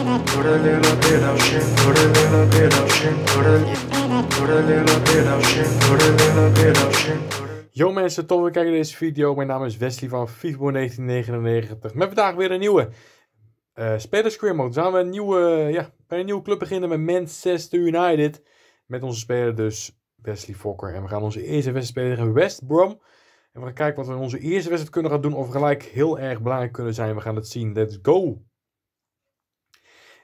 Put a little bit of shit, put Yo mensen, tof weer kijken naar deze video. Mijn naam is Wesley van FIFA 1999. Met vandaag weer een nieuwe uh, eh, speler scramble. Mode. gaan we een nieuwe, ja, bij een nieuwe club beginnen met Manchester United. Met onze speler dus Wesley Fokker. En we gaan onze eerste wedstrijd spelen tegen West Brom. En we gaan kijken wat we in onze eerste wedstrijd kunnen gaan doen. Of we gelijk heel erg belangrijk kunnen zijn. We gaan het zien. Let's go!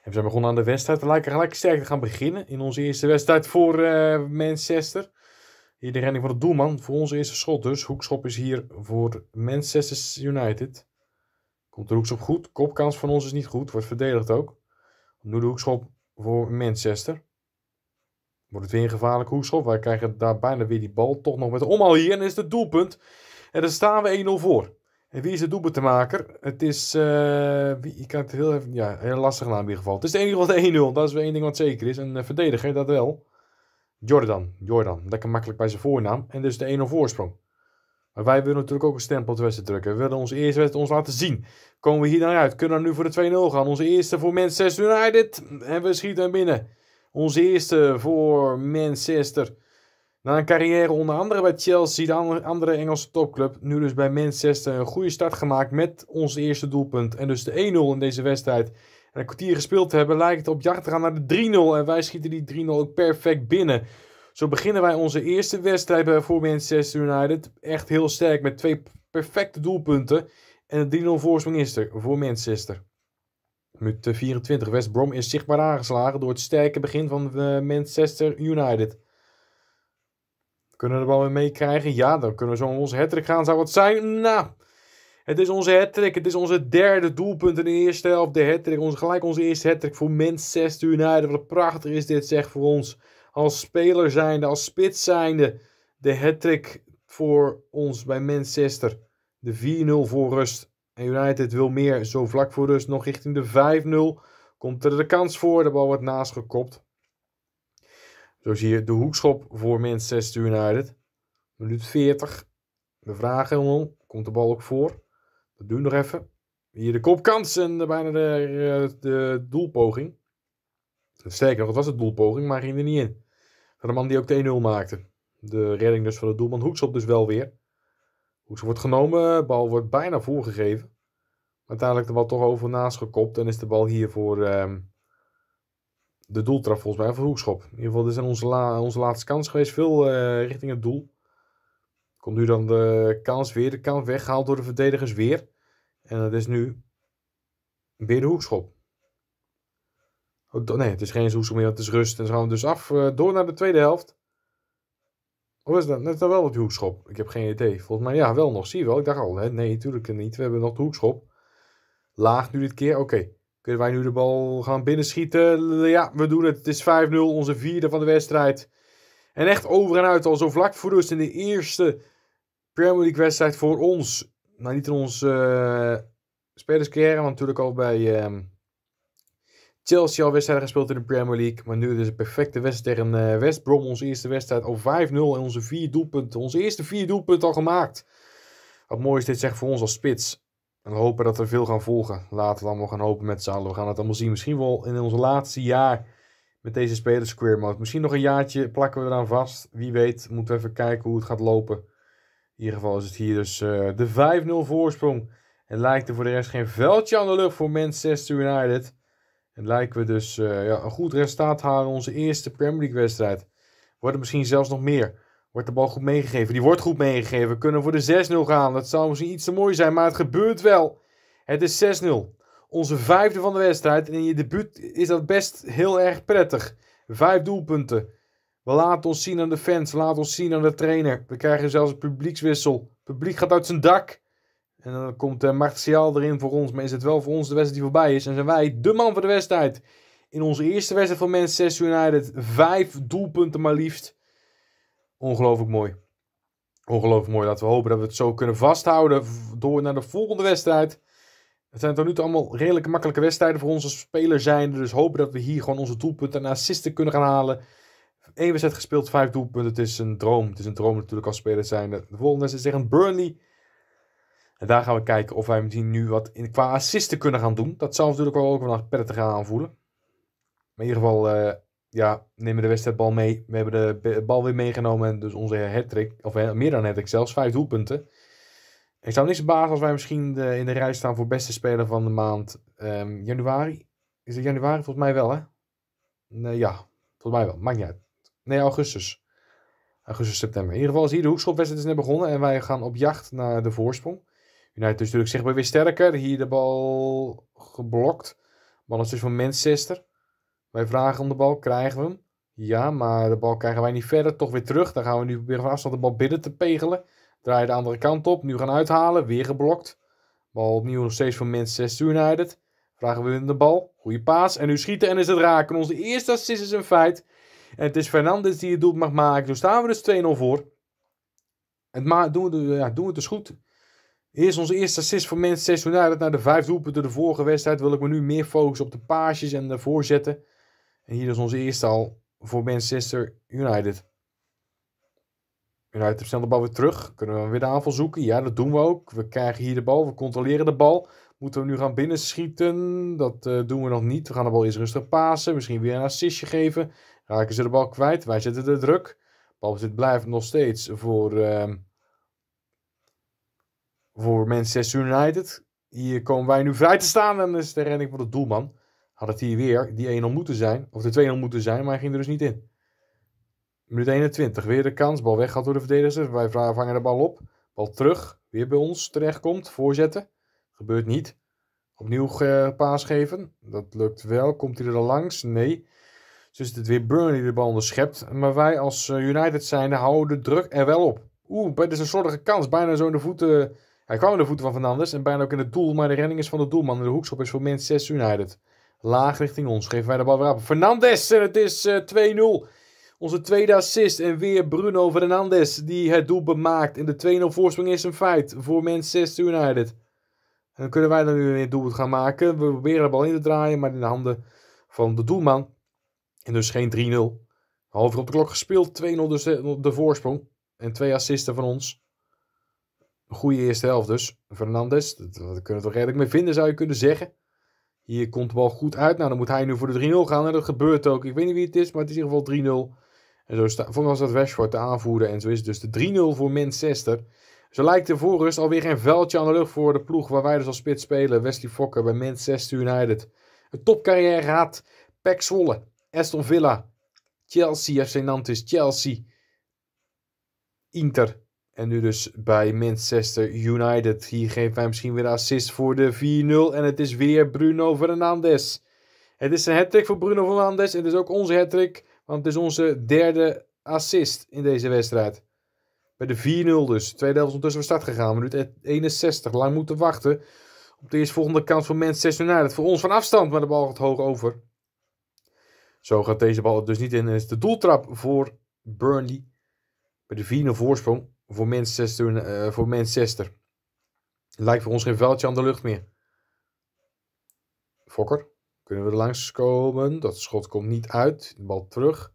En we zijn begonnen aan de wedstrijd. We lijken gelijk sterk te gaan beginnen in onze eerste wedstrijd voor eh, Manchester. Hier de redding van de doelman voor onze eerste schot dus. Hoekschop is hier voor Manchester United. Komt de hoekschop goed. Kopkans van ons is niet goed. Wordt verdedigd ook. Nu de hoekschop voor Manchester. Wordt het weer een gevaarlijke hoekschop. Wij krijgen daar bijna weer die bal. Toch nog met de omhaal hier. En is het doelpunt. En daar staan we 1-0 voor. En wie is de maken? Het is. Uh, ik kan het heel, ja, heel lastig naam in ieder geval. Het is de enige wat 1-0. Dat is wel één ding wat zeker is. Een uh, verdediger, dat wel. Jordan. Jordan. Lekker makkelijk bij zijn voornaam. En dus de 1-0 voorsprong. Maar wij willen natuurlijk ook een stempel op de wedstrijd drukken. We willen onze eerste wedstrijd ons laten zien. Komen we hier dan nou uit? Kunnen we nu voor de 2-0 gaan? Onze eerste voor Manchester United. En we schieten hem binnen. Onze eerste voor Manchester na een carrière onder andere bij Chelsea, de andere Engelse topclub, nu dus bij Manchester, een goede start gemaakt met ons eerste doelpunt. En dus de 1-0 in deze wedstrijd. En een kwartier gespeeld te hebben lijkt het op jacht te gaan naar de 3-0. En wij schieten die 3-0 ook perfect binnen. Zo beginnen wij onze eerste wedstrijd eh, voor Manchester United. Echt heel sterk met twee perfecte doelpunten. En de 3-0 voorsprong is er voor Manchester. Minuut 24. Eh, West Brom is zichtbaar aangeslagen door het sterke begin van eh, Manchester United. Kunnen we er wel weer mee Ja, dan kunnen we zo onze hattrick gaan. Zou het zijn? Nou, het is onze hattrick. Het is onze derde doelpunt in de eerste helft. De hattrick, onze, gelijk onze eerste hattrick voor Manchester United. Wat prachtig is dit zeg voor ons. Als speler zijnde, als spits zijnde. De hattrick voor ons bij Manchester. De 4-0 voor rust. En United wil meer. Zo vlak voor rust nog richting de 5-0. Komt er de kans voor. De bal wordt naast zo zie je de hoekschop voor Manchester United. Minuut 40. De vraag helemaal. Komt de bal ook voor? Dat doen we nog even. Hier de kopkans en de, bijna de, eh, doelpoging. Sterker nog, het was het doelpoging, maar ging er niet in. Van de man die ook de 1-0 maakte. De redding dus van de doelman Hoekschop dus wel weer. Hoekschop wordt genomen, bal wordt bijna voorgegeven. Uiteindelijk de bal toch over naast gekopt en is de bal hier voor ehm, de doeltraf volgens mij, of een hoekschop. In ieder geval, dit zijn onze, la onze laatste kans geweest. Veel eh, richting het doel. Komt nu dan de kans weer, de kans weggehaald door de verdedigers weer. En dat is nu weer de hoekschop. Oh, nee, het is geen hoekschop meer, het is rust. En dan gaan we dus af, eh, door naar de tweede helft. Of oh, is dat net wel op je hoekschop? Ik heb geen idee. Volgens mij ja, wel nog. Zie je wel. Ik dacht al, hè? nee, natuurlijk niet. We hebben nog de hoekschop. Laag nu dit keer. Oké. Kunnen wij nu de bal gaan binnenschieten? Ja, we doen het. Het is 5-0, onze vierde van de wedstrijd. En echt over en uit, al zo vlak voor rust in de eerste Premier League wedstrijd voor ons. Nou, niet in onze eh, spelerscarrière, want natuurlijk al bij ehm, Chelsea al wedstrijden gespeeld in de Premier League. Maar nu is het een perfecte wedstrijd tegen uh, West Brom. Onze eerste wedstrijd over 5-0 en onze vier doelpunten. Onze eerste vier doelpunten al gemaakt. Wat mooi is dit zeg voor ons als spits. En hopen dat er veel gaan volgen. Laten we allemaal gaan hopen met z'n allen. We gaan het allemaal zien. Misschien wel in ons laatste jaar met deze spelers Square Mode. Misschien nog een jaartje plakken we eraan vast. Wie weet, moeten we even kijken hoe het gaat lopen. In ieder geval is het hier dus eh, de 5-0 voorsprong. En lijkt er voor de rest geen veldje aan de lucht voor Manchester United. En lijken we dus eh, ja, een goed resultaat te halen onze eerste Premier League wedstrijd. Wordt misschien zelfs nog meer. Wordt de bal goed meegegeven? Die wordt goed meegegeven. Kunnen voor de 6-0 gaan. Dat zou misschien iets te mooi zijn, maar het gebeurt wel. Het is 6-0. Onze vijfde van de wedstrijd. En in je debuut is dat best heel erg prettig. Vijf doelpunten. We laten ons zien aan de fans. laten ons zien aan de trainer. We krijgen zelfs een publiekswissel. Het publiek gaat uit zijn dak. En dan komt uh, Martial erin voor ons. Maar is het wel voor ons de wedstrijd die voorbij is? En zijn wij de man van de wedstrijd. In onze eerste wedstrijd van Manchester United. Vijf doelpunten maar liefst. Ongelooflijk mooi. Ongelooflijk mooi. Laten we hopen dat we het zo kunnen vasthouden door naar de volgende wedstrijd. Het zijn tot nu toe allemaal redelijk makkelijke wedstrijden voor onze speler zijn. Dus hopen dat we hier gewoon onze doelpunten en assisten kunnen gaan halen. Eén wedstrijd gespeeld, vijf doelpunten. Het is een droom. Het is een droom natuurlijk als speler zijn. De volgende wedstrijd is tegen Burnley. En daar gaan we kijken of wij misschien nu wat in, qua assisten kunnen gaan doen. Dat zal natuurlijk ook wel ook wel prettig gaan aanvoelen. Maar in ieder geval, eh, ja, nemen de wedstrijdbal mee. We hebben de bal weer meegenomen. Dus onze hattrick, of meer dan hattrick zelfs, vijf doelpunten. Ik zou niks verbazen als wij misschien de, in de rij staan voor beste speler van de maand ehm, januari. Is het januari? Volgens mij wel, hè? ja, volgens mij wel. Maakt niet uit. Nee, augustus. Augustus, september. In ieder geval is hier de hoekschopwedstrijd is net begonnen. En wij gaan op jacht naar de voorsprong. United is natuurlijk zichtbaar weer sterker. Hier de bal geblokt. Bal is dus van Manchester. Wij vragen om de bal, krijgen we hem? Ja, maar de bal krijgen wij niet verder. Toch weer terug. Dan gaan we nu proberen van afstand de bal binnen te pegelen. Draai de andere kant op. Nu gaan uithalen. Weer geblokt. Bal opnieuw nog steeds van 6 United. Vragen we in de bal. Goeie paas. En nu schieten en is het raken. Onze eerste assist is een feit. En het is Fernandes die het doel mag maken. Dus staan we dus 2-0 voor. En maar doen, we, ja, doen we het dus goed. Eerst onze eerste assist voor 6 United. Na de vijfde doelpunten de vorige wedstrijd wil ik me nu meer focussen op de paasjes en de voorzetten. En hier is onze eerste al voor Manchester United. United heeft snel de bal weer terug. Kunnen we weer de aanval zoeken? Ja, dat doen we ook. We krijgen hier de bal. We controleren de bal. Moeten we nu gaan binnenschieten? Dat eh, doen we nog niet. We gaan de bal eens rustig pasen. Misschien weer een assistje geven. Raken ze de bal kwijt. Wij zetten de druk. Balbezit blijft nog steeds voor, ehm, voor Manchester United. Hier komen wij nu vrij te staan. En dat is de redding voor de doelman had het hier weer die 1-0 moeten zijn, of de 2-0 moeten zijn, maar hij ging er dus niet in. Minuut 21, weer de kans, bal weggaat door de verdedigers. Wij vangen de bal op, bal terug, weer bij ons terechtkomt, voorzetten. Gebeurt niet. Opnieuw eh, paas geven, dat lukt wel. Komt hij er langs? Nee. Dus het weer Burnley de bal onderschept. Maar wij als eh, United zijnde houden de druk er wel op. Oeh, dit is een slordige kans. Bijna zo in de voeten. Hij kwam in de voeten van Fernandes en bijna ook in het doel. Maar de redding is van de doelman. En de hoekschop is voor 6 United. Laag richting ons. Geven wij de bal weer af. Fernandes. En het is 2-0. Eh, Onze tweede assist. En weer Bruno Fernandes. Die het doel bemaakt. En de 2-0 voorsprong is een feit. Voor Manchester United. En dan kunnen wij dan nu weer doelpunt gaan maken. We proberen de bal in te draaien. Maar in de handen van de doelman. En dus geen 3-0. Half op de klok gespeeld. 2-0 dus, eh, de, voorsprong. En twee assisten van ons. Goede eerste helft dus. Fernandes. Daar kunnen we toch redelijk mee vinden zou je kunnen zeggen. Hier komt de bal goed uit. Nou, dan moet hij nu voor de 3-0 gaan. En dat gebeurt ook. Ik weet niet wie het is, maar het is in ieder geval 3-0. En zo staat, volgens dat Rashford te aanvoeren En zo is het dus de 3-0 voor Manchester. Zo lijkt de voorrust alweer een vuiltje aan de lucht voor de ploeg waar wij dus als spits spelen. Wesley Fokker bij Manchester United. Een topcarrière gehad. Pek Zwolle, Aston Villa, Chelsea, FC Nantes, Chelsea, Inter, en nu dus bij Manchester United. Hier geeft hij misschien weer een assist voor de 4-0. En het is weer Bruno Fernandes. Het is een hat voor Bruno Fernandes. Het is ook onze hat Want het is onze derde assist in deze wedstrijd. Bij de 4-0 dus. tweede helft ondertussen van start gegaan. Minuut 61. Lang moeten wachten. Op de eerste volgende kans van Manchester United. Voor ons van afstand. Maar de bal gaat hoog over. Zo gaat deze bal dus niet in. En is de doeltrap voor Burnley. Bij de 4-0 voorsprong voor Manchester, uh, eh, voor Lijkt voor ons geen veldje aan de lucht meer. Fokker. Kunnen we er langskomen? Dat schot komt niet uit. De bal terug.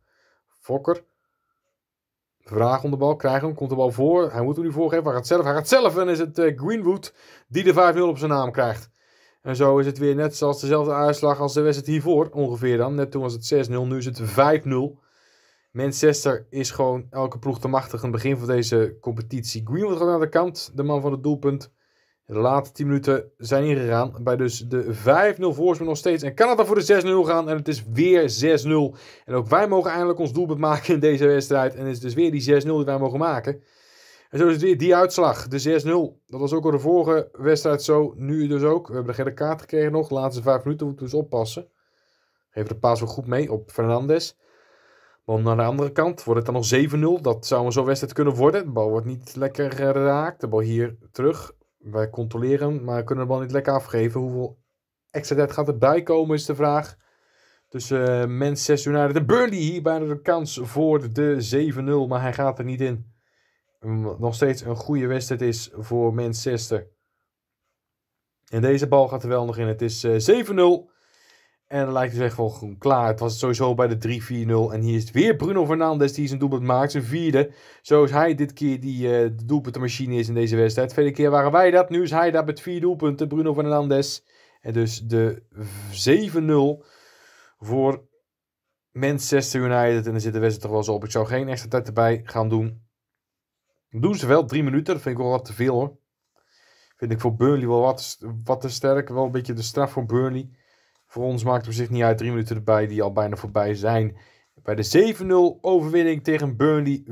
Fokker. Vraag om de bal. Krijgen hem. Komt de bal voor. Hij moet hem nu voorgeven. Hij gaat zelf. Hij gaat zelf. En is het eh, Greenwood die de 5-0 op zijn naam krijgt. En zo is het weer net zoals dezelfde uitslag als de wedstrijd hiervoor. Ongeveer dan. Net toen was het 6-0. Nu is het 5-0. Manchester is gewoon elke ploeg te machtig aan het begin van deze competitie. Greenwood gaat aan de kant, de man van het doelpunt. De laatste 10 minuten zijn ingegaan bij dus de 5-0 voorsprong nog steeds. En Canada voor de 6-0 gaan en het is weer 6-0. En ook wij mogen eindelijk ons doelpunt maken in deze wedstrijd. En het is dus weer die 6-0 die wij mogen maken. En zo is het weer die uitslag, de 6-0. Dat was ook al de vorige wedstrijd zo, nu dus ook. We hebben de gele kaart gekregen nog, de laatste 5 minuten moeten we dus oppassen. Geef de paas wel goed mee op Fernandes aan de andere kant wordt het dan nog 7-0. Dat zou een zo wedstrijd kunnen worden. De bal wordt niet lekker eh, geraakt. De bal hier terug. Wij controleren maar kunnen de bal niet lekker afgeven. Hoeveel extra tijd gaat erbij komen is de vraag. Tussen uh, Manchester United de Burnley. Hier bijna de kans voor de 7-0, maar hij gaat er niet in. Nog steeds een goede wedstrijd is voor Manchester. En deze bal gaat er wel nog in. Het is 7-0. Eh, en dan lijkt hij zich gewoon, gewoon klaar. Het was sowieso bij de 3-4-0. En hier is het weer Bruno Fernandes die zijn doelpunt maakt. Zijn vierde. Zo is hij dit keer die uh, de doelpuntenmachine is in deze wedstrijd. tweede keer waren wij dat. Nu is hij dat met vier doelpunten. Bruno Fernandes. En dus de 7-0 voor Manchester United. En dan zit de wedstrijd toch wel zo op. Ik zou geen extra tijd erbij gaan doen. Doen ze wel drie minuten. Dat vind ik wel wat te veel hoor. Vind ik voor Burnley wel wat, wat te sterk. Wel een beetje de straf voor Burnley. Voor ons maakt het op zich niet uit. Drie minuten erbij die al bijna voorbij zijn. Bij de 7-0 overwinning tegen Burnley. 6-0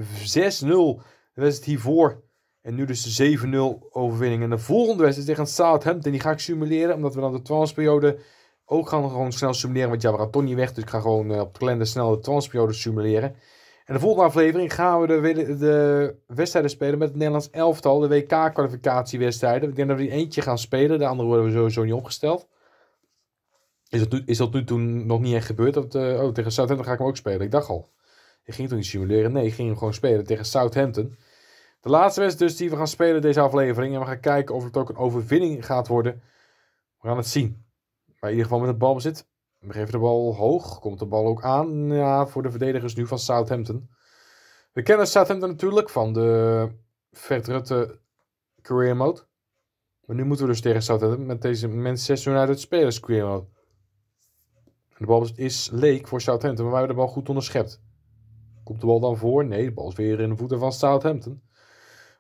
de het hiervoor. En nu dus de 7-0 overwinning. En de volgende wedstrijd tegen Southampton. Die ga ik simuleren. Omdat we dan de transperiode ook gaan gewoon snel simuleren. Want ja, we gaan toch niet weg. Dus ik ga gewoon eh, op de kalender snel de transperiode simuleren. En de volgende aflevering gaan we de, wedstrijden spelen met het Nederlands elftal. De WK-kwalificatiewedstrijden. Ik denk dat we die eentje gaan spelen. De andere worden we sowieso niet opgesteld. Is dat, nu, is dat nu toen nog niet echt gebeurd? Dat, eh, oh, tegen Southampton ga ik hem ook spelen. Ik dacht al. Ik ging toen niet simuleren. Nee, ik ging hem gewoon spelen tegen Southampton. De laatste wedstrijd dus die we gaan spelen deze aflevering. En we gaan kijken of het ook een overwinning gaat worden. We gaan het zien. Maar in ieder geval met het balbezit. We geven de bal hoog. Komt de bal ook aan ja, voor de verdedigers nu van Southampton. We kennen Southampton natuurlijk van de Vert career mode. Maar nu moeten we dus tegen Southampton met deze Manchester het spelers career mode de bal is leek voor Southampton, maar wij hebben de bal goed onderschept. Komt de bal dan voor? Nee, de bal is weer in de voeten van Southampton.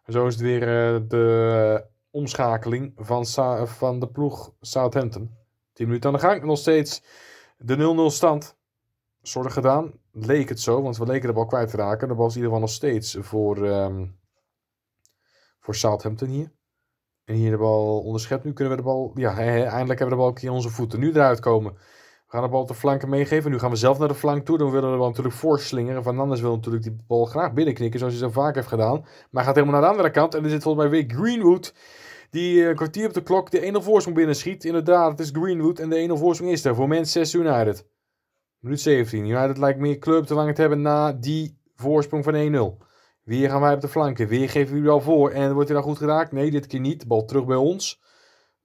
En zo is het weer eh, de omschakeling van, van de ploeg Southampton. 10 minuten aan de gang. Nog steeds de 0-0 stand. Zorg gedaan. Leek het zo, want we leken de bal kwijt te raken. De bal is in ieder geval nog steeds voor, ehm, voor Southampton hier. En hier de bal onderschept. Nu kunnen we de bal. Ja, eindelijk hebben we de bal ook in onze voeten nu eruit komen. We gaan de bal op de flanken meegeven. Nu gaan we zelf naar de flank toe. Dan willen we de natuurlijk voorslingeren. Van Anders wil natuurlijk die bal graag binnenknikken, zoals hij zo vaak heeft gedaan. Maar gaat helemaal naar de andere kant. En er zit volgens mij weer Greenwood. Die eh, een kwartier op de klok de 1-0 voorsprong binnenschiet. Inderdaad, het is Greenwood. En de 1-0 voorsprong is er voor Manchester United. Minuut 17. United lijkt meer club te lang te hebben na die voorsprong van 1-0. Weer gaan wij op de flanken. Weer geven we al voor. En wordt hij dan goed geraakt? Nee, dit keer niet. Bal terug bij ons.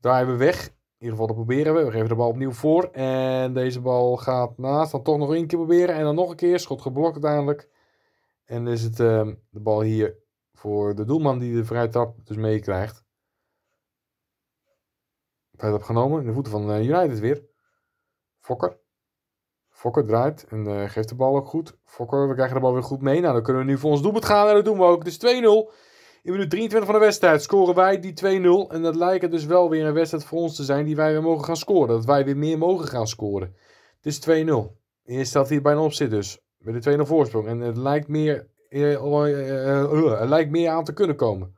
Draaien we weg ieder geval, dat proberen we. We geven de bal opnieuw voor. En deze bal gaat naast. Dan toch nog één keer proberen. En dan nog een keer. Schot geblokt uiteindelijk. En dan is het ehm, de bal hier voor de doelman die de vrije trap dus meekrijgt. Vrije trap genomen. In de voeten van eh, United weer. Fokker. Fokker draait en eh, geeft de bal ook goed. Fokker, we krijgen de bal weer goed mee. Nou, dan kunnen we nu voor ons doelpunt gaan. En dat doen we ook. Dus 2-0. In minuut 23 van de wedstrijd scoren wij die 2-0. En dat lijkt dus wel weer een wedstrijd voor ons te zijn die wij weer mogen gaan scoren. Dat wij weer meer mogen gaan scoren. Het is 2-0. In eerste staat hier bijna op zit dus. Met de 2-0 voorsprong. En het lijkt meer, eh, eh, eh, lijkt meer aan te kunnen komen.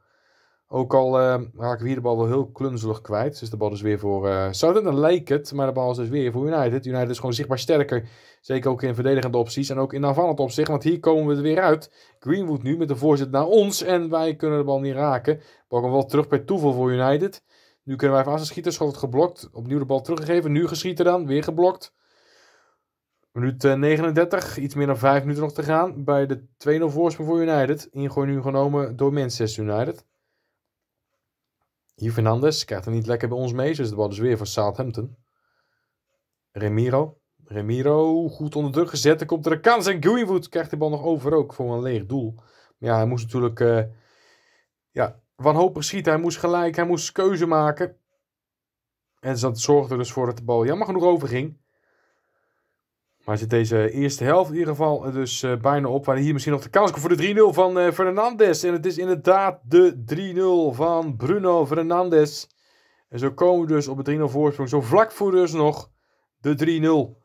Ook al eh, raken we hier de bal wel heel klunzelig kwijt. Dus de bal is dus weer voor uh, Southampton leek het, maar de bal is dus weer voor United. United is gewoon zichtbaar sterker. Zeker ook in verdedigende opties en ook in aanvallend opzicht. Want hier komen we er weer uit. Greenwood nu met de voorzet naar ons en wij kunnen de bal niet raken. Bal komt wel terug bij toeval voor United. Nu kunnen wij even als schieten. Schot geblokt. Opnieuw de bal teruggegeven. Nu geschieten dan. Weer geblokt. Minuut 39, eh, iets meer dan 5 minuten nog te gaan bij de 2-0 voorsprong voor United. Ingooi nu genomen door Manchester United. Hier Fernandes krijgt er niet lekker bij ons mee. Dus de bal dus weer van Southampton. Remiro. Remiro, goed onder druk gezet. Er komt er een kans. En Greenwood krijgt de bal nog over ook voor een leeg doel. Maar ja, hij moest natuurlijk... Uh, ja, wanhopig schieten. Hij moest gelijk. Hij moest keuze maken. En dat zorgde dus voor dat de bal jammer genoeg overging. Maar zit deze eerste helft in ieder geval dus eh, bijna op. Waar hier misschien nog de kans komt voor de 3-0 van uh, Fernandes. En het is inderdaad de 3-0 van Bruno Fernandes. En zo komen we dus op het 3-0 voorsprong. Zo vlak voor dus nog de 3-0.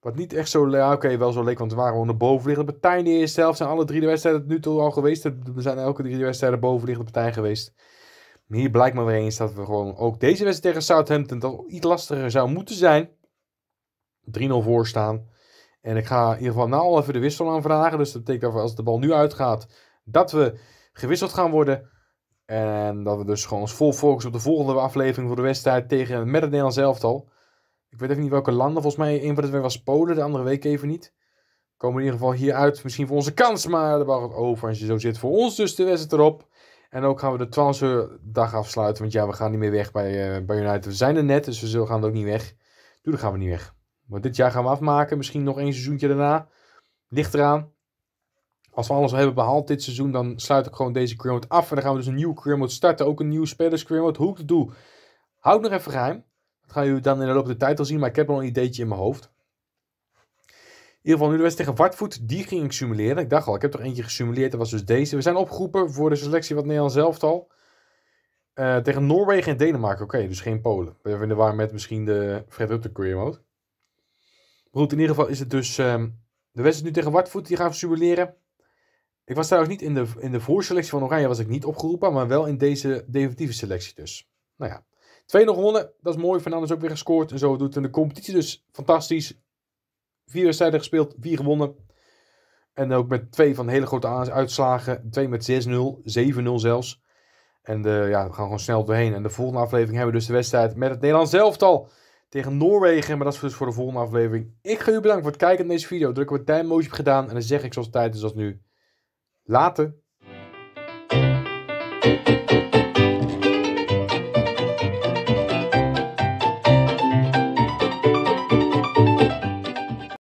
Wat niet echt zo... Ja, oké, wel zo leek, want we waren onder de bovenliggende partij in de eerste helft. Zijn alle drie de wedstrijden nu toe al geweest. Er zijn elke drie de wedstrijden bovenliggende partij geweest. Maar hier blijkt maar weer eens dat we gewoon ook deze wedstrijd tegen Southampton... toch iets lastiger zou moeten zijn. 3-0 voorstaan. En ik ga in ieder geval nou al even de wissel aanvragen. Dus dat betekent dat als de bal nu uitgaat, dat we gewisseld gaan worden. En dat we dus gewoon ons vol focussen op de volgende aflevering voor de wedstrijd tegen met het Nederlands elftal. Ik weet even niet welke landen. Volgens mij een van de twee was Polen, de andere week even niet. Komen we in ieder geval hier uit. Misschien voor onze kans, maar de bal gaat over. Als je zo zit voor ons dus de wedstrijd erop. En ook gaan we de dag afsluiten. Want ja, we gaan niet meer weg bij, eh, bij United. We zijn er net, dus we gaan er ook niet weg. Toen gaan we niet weg. Maar dit jaar gaan we afmaken. Misschien nog één seizoentje daarna. Ligt eraan. Als we alles hebben behaald dit seizoen, dan sluit ik gewoon deze Career af. En dan gaan we dus een nieuwe Career starten. Ook een nieuwe spelers Mode. Hoe ik het doe, houd nog even geheim. Dat gaan jullie dan in de loop der tijd al zien. Maar ik heb al een ideetje in mijn hoofd. In ieder geval, nu de wedstrijd tegen Wartvoet, die ging ik simuleren. Ik dacht al, ik heb toch eentje gesimuleerd, dat was dus deze. We zijn opgeroepen voor de selectie wat Nederland zelf al. Eh, tegen Noorwegen en Denemarken, oké, dus geen Polen. We war met misschien de Fred Rutte career mode in ieder geval is het dus. Ehm, de wedstrijd nu tegen Watford, die gaan we simuleren. Ik was trouwens niet in de, in de voorselectie van Oranje, was ik niet opgeroepen, maar wel in deze definitieve selectie dus. Nou ja, 2-0 gewonnen, dat is mooi. Fernandes ook weer gescoord en zo doet het in de competitie dus fantastisch. Vier wedstrijden gespeeld, vier gewonnen. En ook met twee van hele grote uitslagen. Twee met 6-0, 7-0 zelfs. En de, eh, ja, we gaan gewoon snel doorheen. En de volgende aflevering hebben we dus de wedstrijd met het Nederlands elftal tegen Noorwegen. Maar dat is dus voor de volgende aflevering. Ik ga u bedanken voor het kijken naar deze video. Druk op het duimmootje gedaan. En dan zeg ik zoals is als nu. Later.